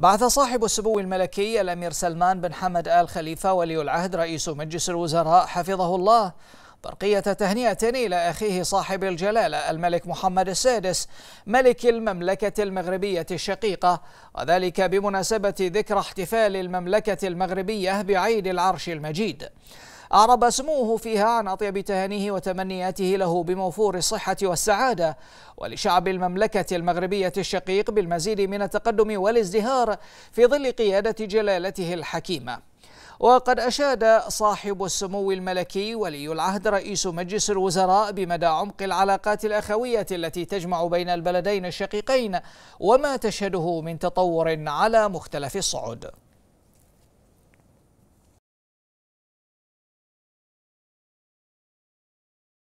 بعث صاحب السمو الملكي الأمير سلمان بن حمد آل خليفة ولي العهد رئيس مجلس الوزراء حفظه الله برقية تهنئة إلى أخيه صاحب الجلالة الملك محمد السادس ملك المملكة المغربية الشقيقة وذلك بمناسبة ذكرى احتفال المملكة المغربية بعيد العرش المجيد أعرب سموه فيها عن أطيب تهانيه وتمنياته له بموفور الصحة والسعادة ولشعب المملكة المغربية الشقيق بالمزيد من التقدم والازدهار في ظل قيادة جلالته الحكيمة وقد أشاد صاحب السمو الملكي ولي العهد رئيس مجلس الوزراء بمدى عمق العلاقات الأخوية التي تجمع بين البلدين الشقيقين وما تشهده من تطور على مختلف الصعد